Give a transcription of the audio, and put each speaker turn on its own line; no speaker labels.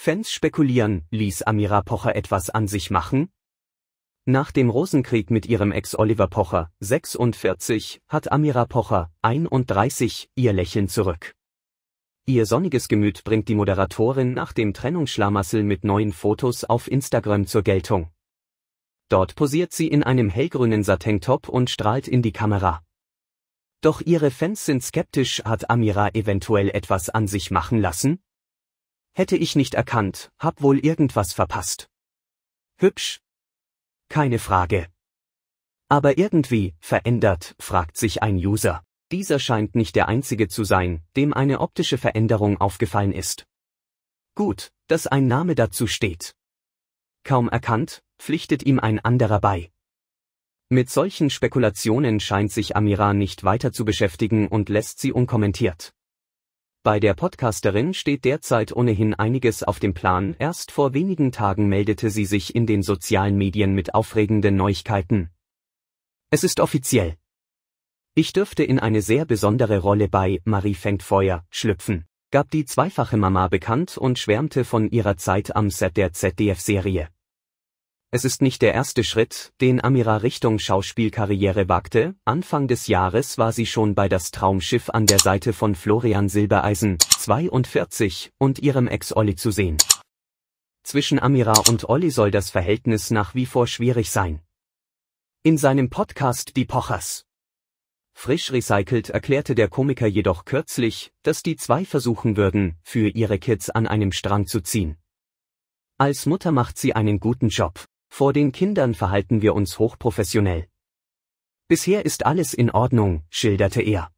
Fans spekulieren, ließ Amira Pocher etwas an sich machen? Nach dem Rosenkrieg mit ihrem Ex Oliver Pocher, 46, hat Amira Pocher, 31, ihr Lächeln zurück. Ihr sonniges Gemüt bringt die Moderatorin nach dem Trennungsschlamassel mit neuen Fotos auf Instagram zur Geltung. Dort posiert sie in einem hellgrünen satin und strahlt in die Kamera. Doch ihre Fans sind skeptisch, hat Amira eventuell etwas an sich machen lassen? Hätte ich nicht erkannt, hab wohl irgendwas verpasst. Hübsch. Keine Frage. Aber irgendwie, verändert, fragt sich ein User. Dieser scheint nicht der einzige zu sein, dem eine optische Veränderung aufgefallen ist. Gut, dass ein Name dazu steht. Kaum erkannt, pflichtet ihm ein anderer bei. Mit solchen Spekulationen scheint sich Amira nicht weiter zu beschäftigen und lässt sie unkommentiert. Bei der Podcasterin steht derzeit ohnehin einiges auf dem Plan. Erst vor wenigen Tagen meldete sie sich in den sozialen Medien mit aufregenden Neuigkeiten. Es ist offiziell. Ich dürfte in eine sehr besondere Rolle bei Marie fängt Feuer schlüpfen, gab die zweifache Mama bekannt und schwärmte von ihrer Zeit am Set der ZDF-Serie. Es ist nicht der erste Schritt, den Amira Richtung Schauspielkarriere wagte. Anfang des Jahres war sie schon bei das Traumschiff an der Seite von Florian Silbereisen, 42, und ihrem Ex Olli zu sehen. Zwischen Amira und Olli soll das Verhältnis nach wie vor schwierig sein. In seinem Podcast Die Pochers. Frisch recycelt erklärte der Komiker jedoch kürzlich, dass die zwei versuchen würden, für ihre Kids an einem Strang zu ziehen. Als Mutter macht sie einen guten Job. Vor den Kindern verhalten wir uns hochprofessionell. Bisher ist alles in Ordnung, schilderte er.